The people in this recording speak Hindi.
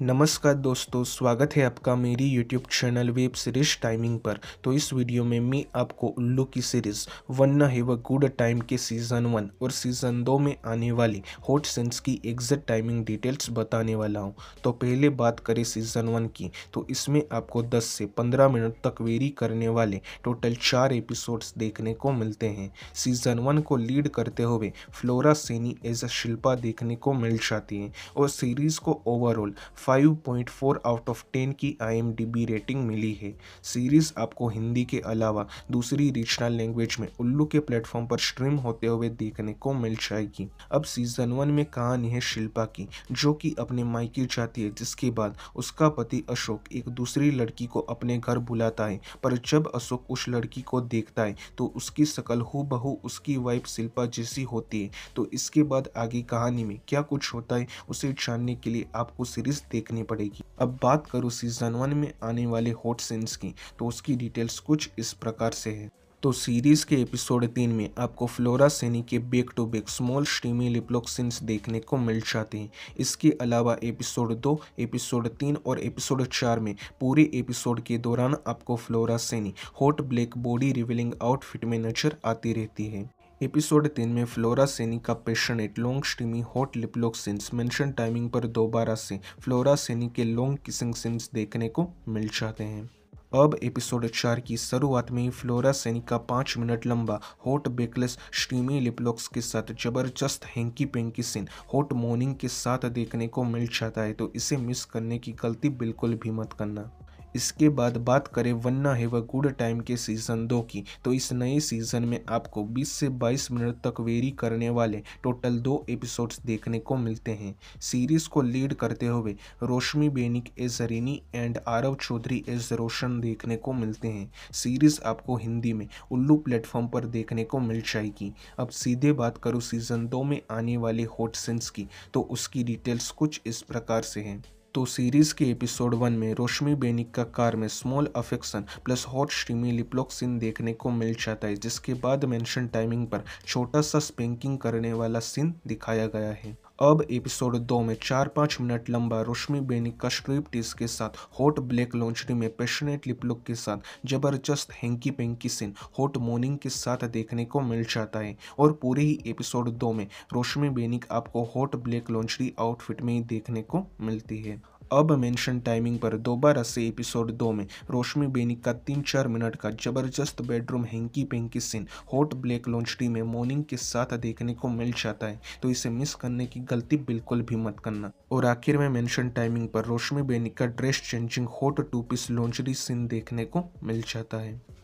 नमस्कार दोस्तों स्वागत है आपका मेरी YouTube channel web series timing पर तो इस वीडियो में मैं आपको उल्लू की सीरीज न है व गुड टाइम के सीज़न वन और सीज़न दो में आने वाली हॉट सेंस की एग्जैक्ट टाइमिंग डिटेल्स बताने वाला हूं तो पहले बात करें सीज़न वन की तो इसमें आपको 10 से 15 मिनट तक वेरी करने वाले टोटल चार एपिसोड्स देखने को मिलते हैं सीज़न वन को लीड करते हुए Flora Saini as a Shilpa देखने को मिल जाती है और सीरीज़ को ओवरऑल 5.4 आउट ऑफ 10 की आई रेटिंग मिली है सीरीज़ आपको हिंदी के अलावा दूसरी रीजनल लैंग्वेज में उल्लू के प्लेटफॉर्म पर स्ट्रीम होते हुए देखने को मिल जाएगी अब सीजन वन में कहानी है शिल्पा की जो कि अपने मायके जाती है जिसके बाद उसका पति अशोक एक दूसरी लड़की को अपने घर बुलाता है पर जब अशोक उस लड़की को देखता है तो उसकी शकल हु बहू उसकी वाइफ शिल्पा जैसी होती है तो इसके बाद आगे कहानी में क्या कुछ होता है उसे जानने के लिए आपको सीरीज देख देखनी पड़ेगी अब बात करूँ सीजन वन में आने वाले हॉट सीन्स की तो उसकी डिटेल्स कुछ इस प्रकार से है तो सीरीज के एपिसोड तीन में आपको फ्लोरा सेनी के back to back small steamy liplock scenes देखने को मिल जाते हैं इसके अलावा एपिसोड दो एपिसोड तीन और एपिसोड चार में पूरे एपिसोड के दौरान आपको Flora Saini hot black body revealing outfit में नजर आती रहती है एपिसोड तीन में फ्लोरा सेनी का at long steamy hot lip lock scenes mention timing पर दोबारा से फ्लोरा सेनी के लॉन्ग किसिंग सीन्स देखने को मिल जाते हैं अब एपिसोड चार की शुरुआत में ही फ्लोरा सैनी का पाँच मिनट लंबा हॉट बेकलेस स्टीमी लिपलॉक्स के साथ जबरदस्त hanky panky scene hot morning के साथ देखने को मिल जाता है तो इसे मिस करने की गलती बिल्कुल भी मत करना इसके बाद बात करें वन्ना है वह गुड टाइम के सीज़न दो की तो इस नए सीज़न में आपको 20 से 22 मिनट तक वेरी करने वाले टोटल दो एपिसोड्स देखने को मिलते हैं सीरीज़ को लीड करते हुए रोशमी बेनिक ए जरीनी एंड आरव चौधरी एज रोशन देखने को मिलते हैं सीरीज़ आपको हिंदी में उल्लू प्लेटफॉर्म पर देखने को मिल जाएगी अब सीधे बात करूँ सीज़न दो में आने वाले हॉट सीन्स की तो उसकी डिटेल्स कुछ इस प्रकार से हैं तो सीरीज के एपिसोड वन में रोशमी बेनिक का कार में small affection plus hot steamy liplock scene देखने को मिल जाता है जिसके बाद मेंशन टाइमिंग पर छोटा सा स्पेंकिंग करने वाला सीन दिखाया गया है अब एपिसोड दो में चार पाँच मिनट लंबा रोशमी बेनी का स्क्रिप्ट इसके साथ हॉट ब्लैक लॉन्चरी में पैशनेट लिप लुक के साथ जबरदस्त hanky panky scene hot morning के साथ देखने को मिल जाता है और पूरे ही एपिसोड दो में रोशमी बेनिक आपको हॉट ब्लैक लॉन्चरी आउटफिट में ही देखने को मिलती है अब मेंशन टाइमिंग पर दोबारा से एपिसोड दो में रोशमी बेनी का तीन चार मिनट का जबरदस्त bedroom hanky panky scene hot black lingerie में मॉर्निंग के साथ देखने को मिल जाता है तो इसे मिस करने की गलती बिल्कुल भी मत करना और आखिर में मेंशन टाइमिंग पर रोशमी बेनी का dress changing hot two piece lingerie scene देखने को मिल जाता है